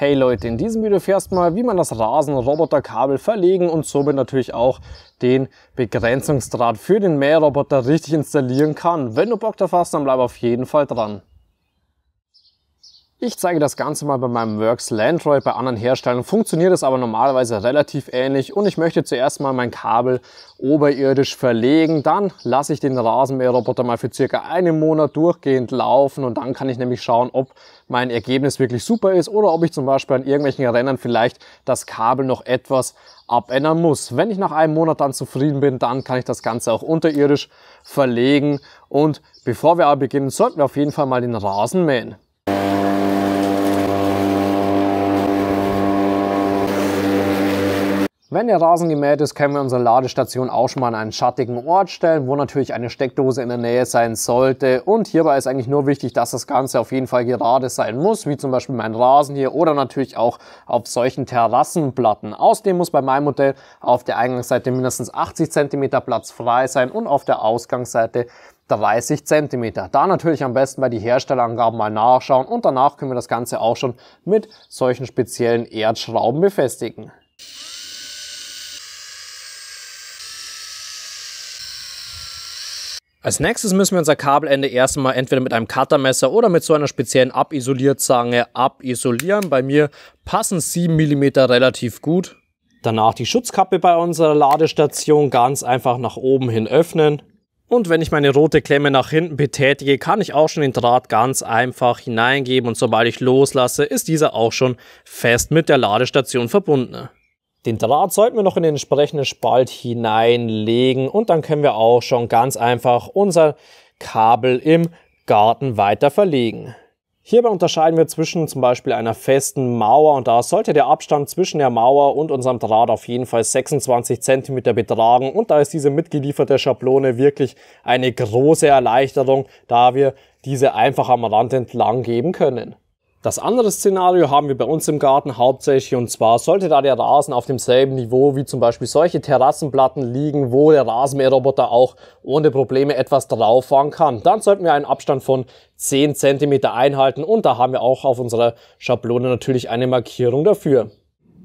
Hey Leute, in diesem Video fährst du mal, wie man das Rasenroboterkabel verlegen und somit natürlich auch den Begrenzungsdraht für den Mähroboter richtig installieren kann. Wenn du Bock drauf hast, dann bleib auf jeden Fall dran. Ich zeige das Ganze mal bei meinem Works Landroid, bei anderen Herstellern funktioniert es aber normalerweise relativ ähnlich und ich möchte zuerst mal mein Kabel oberirdisch verlegen, dann lasse ich den Rasenmäherroboter mal für circa einen Monat durchgehend laufen und dann kann ich nämlich schauen, ob mein Ergebnis wirklich super ist oder ob ich zum Beispiel an irgendwelchen Rändern vielleicht das Kabel noch etwas abändern muss. Wenn ich nach einem Monat dann zufrieden bin, dann kann ich das Ganze auch unterirdisch verlegen und bevor wir aber beginnen, sollten wir auf jeden Fall mal den Rasen mähen. Wenn der Rasen gemäht ist, können wir unsere Ladestation auch schon mal an einen schattigen Ort stellen, wo natürlich eine Steckdose in der Nähe sein sollte. Und hierbei ist eigentlich nur wichtig, dass das Ganze auf jeden Fall gerade sein muss, wie zum Beispiel mein Rasen hier oder natürlich auch auf solchen Terrassenplatten. Außerdem muss bei meinem Modell auf der Eingangsseite mindestens 80 cm Platz frei sein und auf der Ausgangsseite 30 cm. Da natürlich am besten bei die Herstellerangaben mal nachschauen und danach können wir das Ganze auch schon mit solchen speziellen Erdschrauben befestigen. Als nächstes müssen wir unser Kabelende erstmal entweder mit einem Cuttermesser oder mit so einer speziellen Abisolierzange abisolieren. Bei mir passen 7 mm relativ gut. Danach die Schutzkappe bei unserer Ladestation ganz einfach nach oben hin öffnen. Und wenn ich meine rote Klemme nach hinten betätige, kann ich auch schon den Draht ganz einfach hineingeben und sobald ich loslasse, ist dieser auch schon fest mit der Ladestation verbunden. Den Draht sollten wir noch in den entsprechenden Spalt hineinlegen und dann können wir auch schon ganz einfach unser Kabel im Garten weiter verlegen. Hierbei unterscheiden wir zwischen zum Beispiel einer festen Mauer und da sollte der Abstand zwischen der Mauer und unserem Draht auf jeden Fall 26 cm betragen und da ist diese mitgelieferte Schablone wirklich eine große Erleichterung, da wir diese einfach am Rand entlang geben können. Das andere Szenario haben wir bei uns im Garten hauptsächlich und zwar sollte da der Rasen auf demselben Niveau wie zum Beispiel solche Terrassenplatten liegen, wo der Rasenmäherroboter auch ohne Probleme etwas drauf fahren kann. Dann sollten wir einen Abstand von 10 cm einhalten und da haben wir auch auf unserer Schablone natürlich eine Markierung dafür.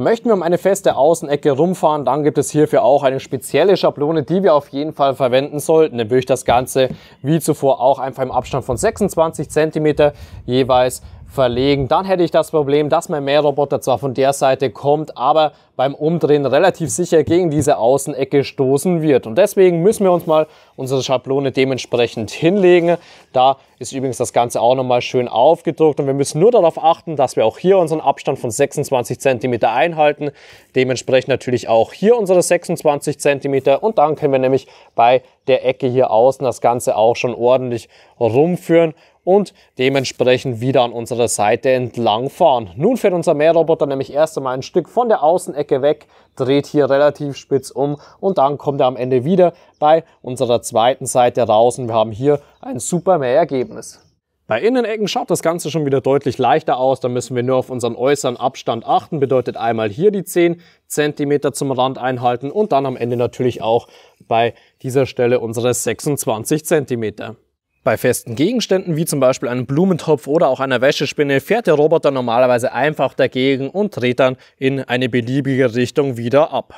Möchten wir um eine feste Außenecke rumfahren, dann gibt es hierfür auch eine spezielle Schablone, die wir auf jeden Fall verwenden sollten. Dann würde ich das Ganze wie zuvor auch einfach im Abstand von 26 cm jeweils verlegen. Dann hätte ich das Problem, dass mein Mähroboter zwar von der Seite kommt, aber beim Umdrehen relativ sicher gegen diese Außenecke stoßen wird. Und deswegen müssen wir uns mal unsere Schablone dementsprechend hinlegen. Da ist übrigens das Ganze auch nochmal schön aufgedruckt und wir müssen nur darauf achten, dass wir auch hier unseren Abstand von 26 cm einhalten. Dementsprechend natürlich auch hier unsere 26 cm und dann können wir nämlich bei der Ecke hier außen das Ganze auch schon ordentlich rumführen und dementsprechend wieder an unserer Seite entlang fahren. Nun fährt unser Mähroboter nämlich erst einmal ein Stück von der Außenecke weg, dreht hier relativ spitz um und dann kommt er am Ende wieder bei unserer zweiten Seite raus und wir haben hier ein super Mähergebnis. Bei Innenecken schaut das Ganze schon wieder deutlich leichter aus, da müssen wir nur auf unseren äußeren Abstand achten, bedeutet einmal hier die 10 cm zum Rand einhalten und dann am Ende natürlich auch bei dieser Stelle unsere 26 cm. Bei festen Gegenständen wie zum Beispiel einem Blumentopf oder auch einer Wäschespinne fährt der Roboter normalerweise einfach dagegen und dreht dann in eine beliebige Richtung wieder ab.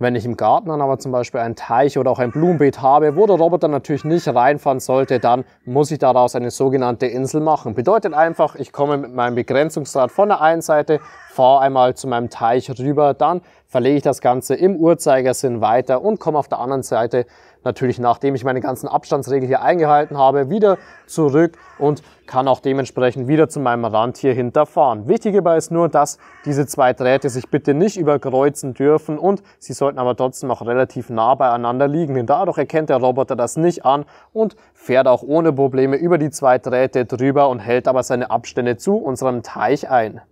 Wenn ich im Garten dann aber zum Beispiel einen Teich oder auch ein Blumenbeet habe, wo der Roboter natürlich nicht reinfahren sollte, dann muss ich daraus eine sogenannte Insel machen. Bedeutet einfach, ich komme mit meinem Begrenzungsrad von der einen Seite, fahre einmal zu meinem Teich rüber, dann verlege ich das Ganze im Uhrzeigersinn weiter und komme auf der anderen Seite natürlich, nachdem ich meine ganzen Abstandsregeln hier eingehalten habe, wieder zurück und kann auch dementsprechend wieder zu meinem Rand hier hinterfahren. Wichtig hierbei ist nur, dass diese zwei Drähte sich bitte nicht überkreuzen dürfen und sie sollten aber trotzdem auch relativ nah beieinander liegen, denn dadurch erkennt der Roboter das nicht an und fährt auch ohne Probleme über die zwei Drähte drüber und hält aber seine Abstände zu unserem Teich ein.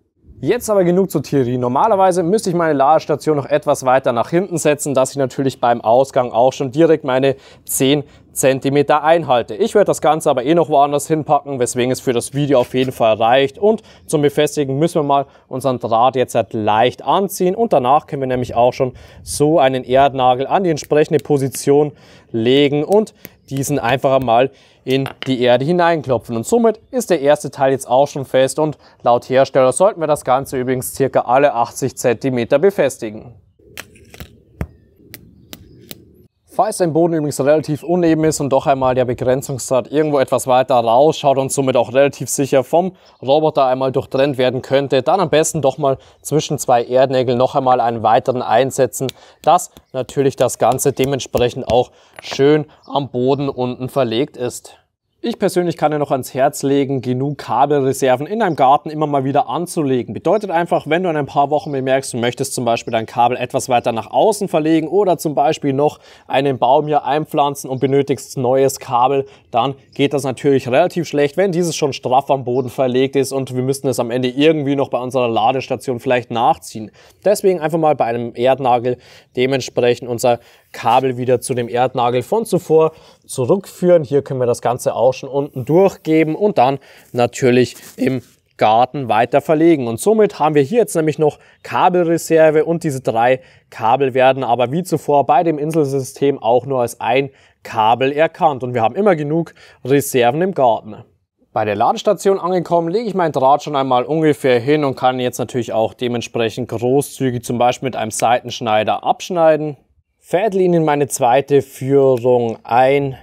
Jetzt aber genug zur Theorie. Normalerweise müsste ich meine Ladestation noch etwas weiter nach hinten setzen, dass ich natürlich beim Ausgang auch schon direkt meine 10 cm einhalte. Ich werde das Ganze aber eh noch woanders hinpacken, weswegen es für das Video auf jeden Fall reicht. Und zum Befestigen müssen wir mal unseren Draht jetzt halt leicht anziehen und danach können wir nämlich auch schon so einen Erdnagel an die entsprechende Position legen und diesen einfach einmal in die Erde hineinklopfen. Und somit ist der erste Teil jetzt auch schon fest und laut Hersteller sollten wir das Ganze übrigens circa alle 80 Zentimeter befestigen. Falls dein Boden übrigens relativ uneben ist und doch einmal der Begrenzungsdraht irgendwo etwas weiter rausschaut und somit auch relativ sicher vom Roboter einmal durchtrennt werden könnte, dann am besten doch mal zwischen zwei Erdnägeln noch einmal einen weiteren einsetzen, dass natürlich das Ganze dementsprechend auch schön am Boden unten verlegt ist. Ich persönlich kann dir noch ans Herz legen, genug Kabelreserven in deinem Garten immer mal wieder anzulegen. Bedeutet einfach, wenn du in ein paar Wochen bemerkst, du möchtest zum Beispiel dein Kabel etwas weiter nach außen verlegen oder zum Beispiel noch einen Baum hier einpflanzen und benötigst neues Kabel, dann geht das natürlich relativ schlecht, wenn dieses schon straff am Boden verlegt ist und wir müssten es am Ende irgendwie noch bei unserer Ladestation vielleicht nachziehen. Deswegen einfach mal bei einem Erdnagel dementsprechend unser Kabel wieder zu dem Erdnagel von zuvor zurückführen. Hier können wir das Ganze auch schon unten durchgeben und dann natürlich im Garten weiter verlegen. Und somit haben wir hier jetzt nämlich noch Kabelreserve und diese drei Kabel werden aber wie zuvor bei dem Inselsystem auch nur als ein Kabel erkannt. Und wir haben immer genug Reserven im Garten. Bei der Ladestation angekommen, lege ich mein Draht schon einmal ungefähr hin und kann jetzt natürlich auch dementsprechend großzügig zum Beispiel mit einem Seitenschneider abschneiden fädel ihn in meine zweite Führung ein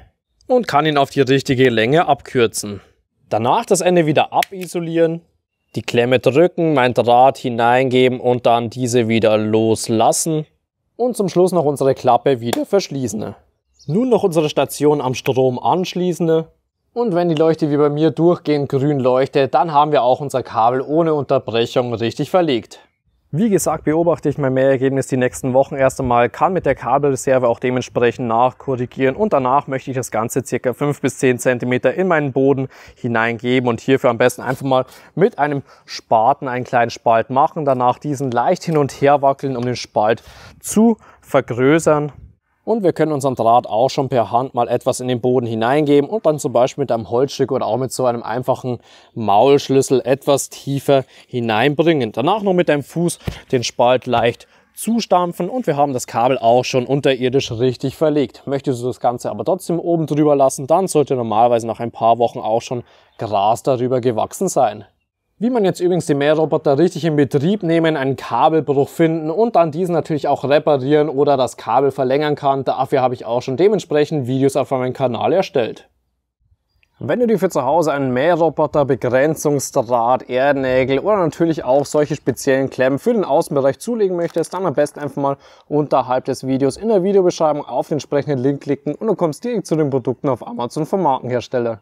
und kann ihn auf die richtige Länge abkürzen. Danach das Ende wieder abisolieren, die Klemme drücken, mein Draht hineingeben und dann diese wieder loslassen und zum Schluss noch unsere Klappe wieder verschließen. Nun noch unsere Station am Strom anschließen und wenn die Leuchte wie bei mir durchgehend grün leuchtet, dann haben wir auch unser Kabel ohne Unterbrechung richtig verlegt. Wie gesagt, beobachte ich mein Mähergebnis die nächsten Wochen erst einmal, kann mit der Kabelreserve auch dementsprechend nachkorrigieren und danach möchte ich das Ganze circa 5 bis 10 cm in meinen Boden hineingeben und hierfür am besten einfach mal mit einem Spaten einen kleinen Spalt machen, danach diesen leicht hin und her wackeln, um den Spalt zu vergrößern und wir können unseren Draht auch schon per Hand mal etwas in den Boden hineingeben und dann zum Beispiel mit einem Holzstück oder auch mit so einem einfachen Maulschlüssel etwas tiefer hineinbringen. Danach noch mit einem Fuß den Spalt leicht zustampfen und wir haben das Kabel auch schon unterirdisch richtig verlegt. Möchtest du das Ganze aber trotzdem oben drüber lassen, dann sollte normalerweise nach ein paar Wochen auch schon Gras darüber gewachsen sein. Wie man jetzt übrigens den Mähroboter richtig in Betrieb nehmen, einen Kabelbruch finden und dann diesen natürlich auch reparieren oder das Kabel verlängern kann, dafür habe ich auch schon dementsprechend Videos auf meinem Kanal erstellt. Wenn du dir für zu Hause einen Mähroboter, Begrenzungsdraht, Erdnägel oder natürlich auch solche speziellen Klemmen für den Außenbereich zulegen möchtest, dann am besten einfach mal unterhalb des Videos in der Videobeschreibung auf den entsprechenden Link klicken und du kommst direkt zu den Produkten auf Amazon vom Markenhersteller.